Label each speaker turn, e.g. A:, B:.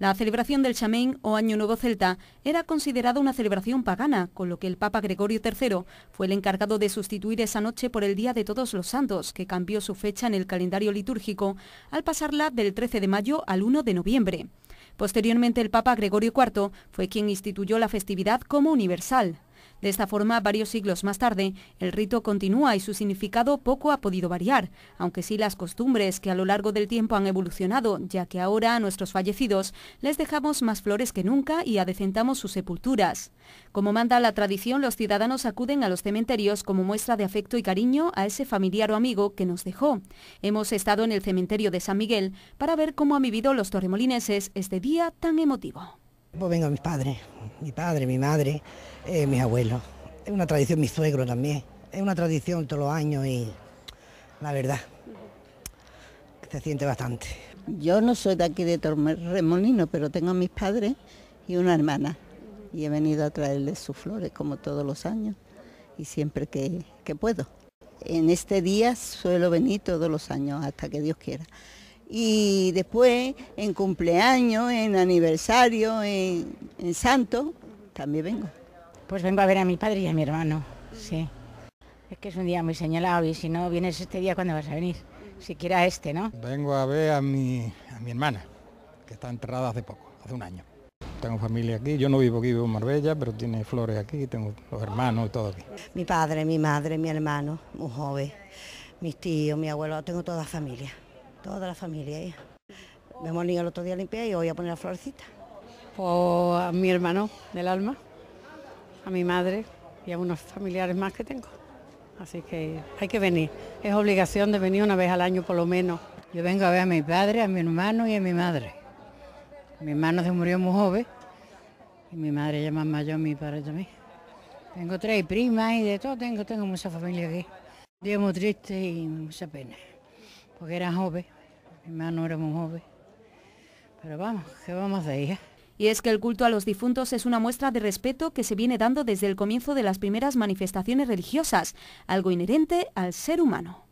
A: La celebración del Chamén o Año Nuevo Celta era considerada una celebración pagana, con lo que el Papa Gregorio III fue el encargado de sustituir esa noche por el Día de Todos los Santos, que cambió su fecha en el calendario litúrgico al pasarla del 13 de mayo al 1 de noviembre. Posteriormente el Papa Gregorio IV fue quien instituyó la festividad como universal, de esta forma, varios siglos más tarde, el rito continúa y su significado poco ha podido variar, aunque sí las costumbres que a lo largo del tiempo han evolucionado, ya que ahora a nuestros fallecidos les dejamos más flores que nunca y adecentamos sus sepulturas. Como manda la tradición, los ciudadanos acuden a los cementerios como muestra de afecto y cariño a ese familiar o amigo que nos dejó. Hemos estado en el cementerio de San Miguel para ver cómo han vivido los torremolineses este día tan emotivo.
B: Pues vengo a mis padres, mi padre, mi madre, eh, mis abuelos. Es una tradición, mi suegro también. Es una tradición todos los años y la verdad, se siente bastante. Yo no soy de aquí de Torremolino, pero tengo a mis padres y una hermana. Y he venido a traerles sus flores como todos los años y siempre que, que puedo. En este día suelo venir todos los años hasta que Dios quiera y después en cumpleaños, en aniversario, en, santo, también vengo. Pues vengo a ver a mi padre y a mi hermano, sí.
C: Es que es un día muy señalado y si no vienes este día, ¿cuándo vas a venir? Siquiera este, ¿no?
D: Vengo a ver a mi, a mi hermana, que está enterrada hace poco, hace un año. Tengo familia aquí, yo no vivo aquí, vivo en Marbella, pero tiene flores aquí, tengo los hermanos y todo aquí.
B: Mi padre, mi madre, mi hermano, un joven, mis tíos, mi abuelo, tengo toda familia toda la familia. Me Me ido el otro día a limpiar y voy a poner la florecita. Pues a mi hermano del alma,
C: a mi madre y a unos familiares más que tengo. Así que hay que venir. Es obligación de venir una vez al año por lo menos. Yo vengo a ver a mi padre, a mi hermano y a mi madre. Mi hermano se murió muy joven y mi madre ya más mayor, mi padre también. Tengo tres primas y de todo, tengo, tengo mucha familia aquí. día muy triste y
A: mucha pena porque era joven, mi hermano era muy joven. Pero vamos, ¿qué vamos a Y es que el culto a los difuntos es una muestra de respeto que se viene dando desde el comienzo de las primeras manifestaciones religiosas, algo inherente al ser humano.